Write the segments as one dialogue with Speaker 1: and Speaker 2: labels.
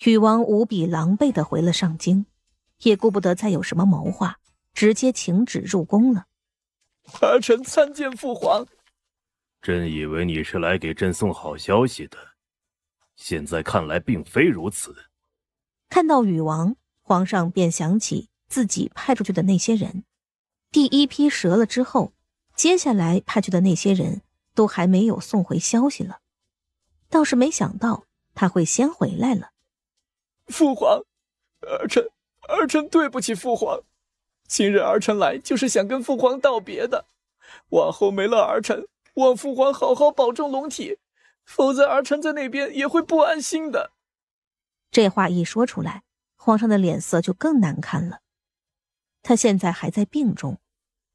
Speaker 1: 禹王无比狼狈的回了上京，也顾不得再有什么谋划，直接请旨入宫了。
Speaker 2: 儿臣参见父皇。朕以为你是来给朕送好消息的，现在看来并非如
Speaker 1: 此。看到禹王，皇上便想起自己派出去的那些人，第一批折了之后，接下来派去的那些人都还没有送回消息了，倒是没想到他会先回来了。
Speaker 2: 父皇，儿臣儿臣对不起父皇。今日儿臣来就是想跟父皇道别的。往后没了儿臣，望父皇好好保重龙体，否则儿臣在那边也会不安心的。
Speaker 1: 这话一说出来，皇上的脸色就更难看了。他现在还在病中，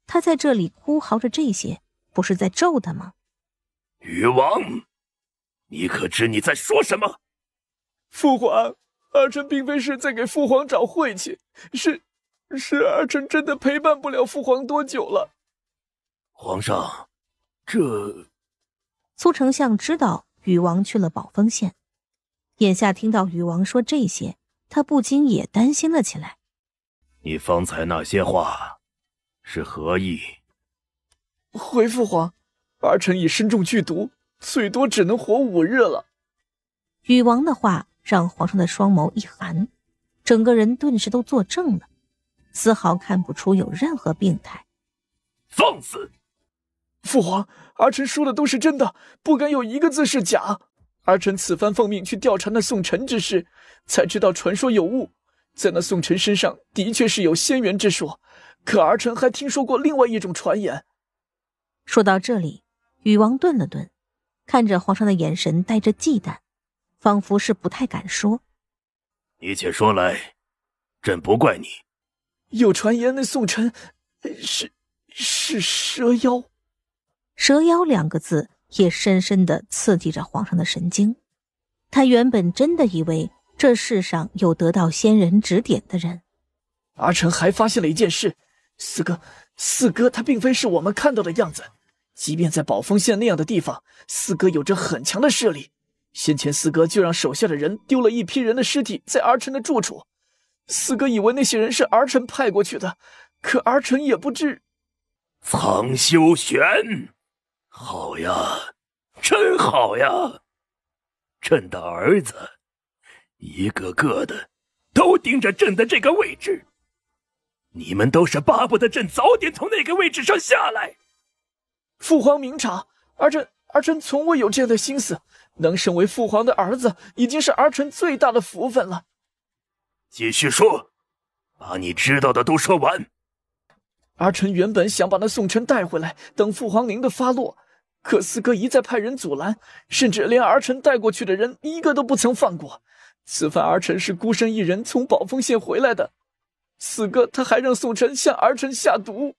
Speaker 1: 他在这里哭嚎着这些，不是在咒他吗？
Speaker 2: 禹王，你可知你在说什么？
Speaker 1: 父皇。
Speaker 2: 儿臣并非是在给父皇找晦气，是是儿臣真的陪伴不了父皇多久了。皇上，这
Speaker 1: 苏丞相知道禹王去了宝丰县，眼下听到禹王说这些，他不禁也担心了起来。
Speaker 2: 你方才那些话是何意？
Speaker 1: 回父皇，儿臣已身中剧毒，
Speaker 2: 最多只能活五日了。
Speaker 1: 禹王的话。让皇上的双眸一寒，整个人顿时都坐正了，丝毫看不出有任何病态。
Speaker 2: 放肆！父皇，儿臣说的都是真的，不敢有一个字是假。儿臣此番奉命去调查那宋臣之事，才知道传说有误。在那宋臣身上的确是有仙缘之说，可儿臣还听说过另外一种传言。
Speaker 1: 说到这里，禹王顿了顿，看着皇上的眼神带着忌惮。仿佛是不太敢说，
Speaker 2: 你且说来，朕不怪你。
Speaker 1: 有传言那宋晨是是蛇妖，蛇妖两个字也深深的刺激着皇上的神经。他原本真的以为这世上有得到仙人指点的人。
Speaker 2: 儿臣还发现了一件事，四哥，四哥他并非是我们看到的样子。即便在宝丰县那样的地方，四哥有着很强的势力。先前四哥就让手下的人丢了一批人的尸体在儿臣的住处，四哥以为那些人是儿臣派过去的，可儿臣也不知。方修玄，好呀，真好呀，朕的儿子一个个的都盯着朕的这个位置，你们都是巴不得朕早点从那个位置上下来。父皇明察，儿臣。儿臣从未有这样的心思，能身为父皇的儿子，已经是儿臣最大的福分了。继续说，把你知道的都说完。儿臣原本想把那宋晨带回来，等父皇您的发落。可四哥一再派人阻拦，甚至连儿臣带过去的人一个都不曾放过。此番儿臣是孤身一人从宝丰县回来的，四哥他还让宋晨向儿臣下毒。